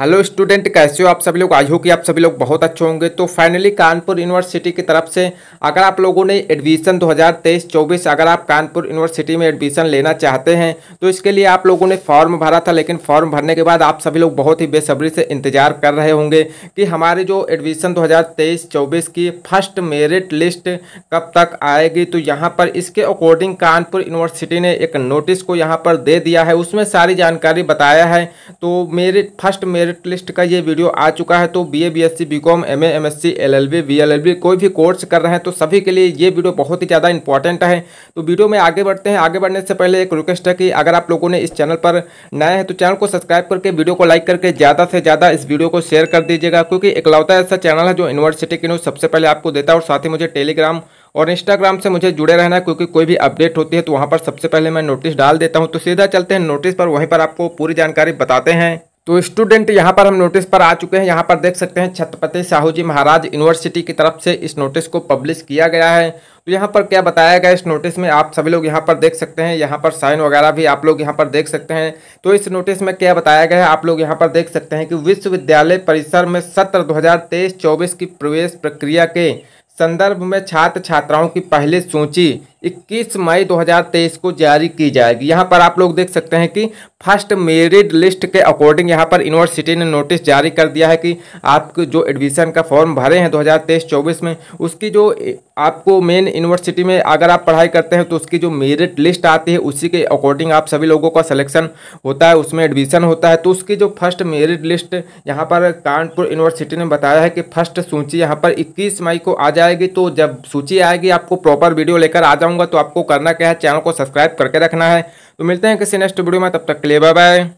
hello student कैसे हो आप सभी लोग आई हो कि आप सभी लोग बहुत अच्छे होंगे तो फाइनली कानपुर यूनिवर्सिटी की तरफ से अगर आप लोगों ने एडमिशन 2023-24 अगर आप कानपुर यूनिवर्सिटी में एडमिशन लेना चाहते हैं तो इसके लिए आप लोगों ने फॉर्म भरा था लेकिन फॉर्म भरने के बाद आप सभी लोग बहुत ही बेसब्री से इंतजार कर रहे होंगे कि हमारे जो एडमिशन दो हज़ार की फर्स्ट मेरिट लिस्ट कब तक आएगी तो यहाँ पर इसके अकॉर्डिंग कानपुर यूनिवर्सिटी ने एक नोटिस को यहाँ पर दे दिया है उसमें सारी जानकारी बताया है तो merit first merit merit list का ये वीडियो आ चुका है तो B A B S C B com M A M S C L L B V L L B कोई भी कोर्स कर रहे हैं तो सभी के लिए ये वीडियो बहुत ही ज़्यादा इंपॉर्टेंट है तो वीडियो में आगे बढ़ते हैं आगे बढ़ने से पहले एक रिक्वेस्ट है कि अगर आप लोगों ने इस चैनल पर नए हैं तो चैनल को सब्सक्राइब करके वीडियो को लाइक करके ज़्यादा से ज़्यादा इस वीडियो को शेयर कर दीजिएगा क्योंकि इकलौता ऐसा चैनल है जो यूनिवर्सिटी के न्यूज़ सबसे पहले आपको देता है और साथ ही मुझे टेलीग्राम और इंस्टाग्राम से मुझे जुड़े रहना है क्योंकि कोई भी अपडेट होती है तो वहाँ पर सबसे पहले मैं नोटिस डाल देता हूँ तो सीधा चलते हैं नोटिस पर वहीं पर आपको पूरी जानकारी बताते हैं तो स्टूडेंट यहाँ पर हम नोटिस पर आ चुके हैं यहाँ पर देख सकते हैं छत्रपति साहू जी महाराज यूनिवर्सिटी की तरफ से इस नोटिस को पब्लिश किया गया है तो यहाँ पर क्या बताया गया इस नोटिस में आप सभी लोग यहाँ पर देख सकते हैं यहाँ पर साइन वगैरह भी आप लोग यहाँ पर देख सकते हैं तो इस नोटिस में क्या बताया गया है आप लोग यहाँ पर देख सकते हैं कि विश्वविद्यालय परिसर में सत्र दो हज़ार की प्रवेश प्रक्रिया के संदर्भ में छात्र छात्राओं की पहली सूची इक्कीस मई 2023 को जारी की जाएगी यहाँ पर आप लोग देख सकते हैं कि फर्स्ट मेरिड लिस्ट के अकॉर्डिंग यहाँ पर यूनिवर्सिटी ने नोटिस जारी कर दिया है कि आप जो एडमिशन का फॉर्म भरे हैं 2023-24 में उसकी जो आपको मेन यूनिवर्सिटी में अगर आप पढ़ाई करते हैं तो उसकी जो मेरिट लिस्ट आती है उसी के अकॉर्डिंग आप सभी लोगों का सलेक्शन होता है उसमें एडमिशन होता है तो उसकी जो फर्स्ट मेरिट लिस्ट यहाँ पर कानपुर यूनिवर्सिटी ने बताया है कि फर्स्ट सूची यहाँ पर इक्कीस मई को आ जाएगी तो जब सूची आएगी आपको प्रॉपर वीडियो लेकर आ जाओ चाहूँगा तो आपको करना क्या है चैनल को सब्सक्राइब करके रखना है तो मिलते हैं किसी नेक्स्ट वीडियो में तब तक के लिए बाय बाय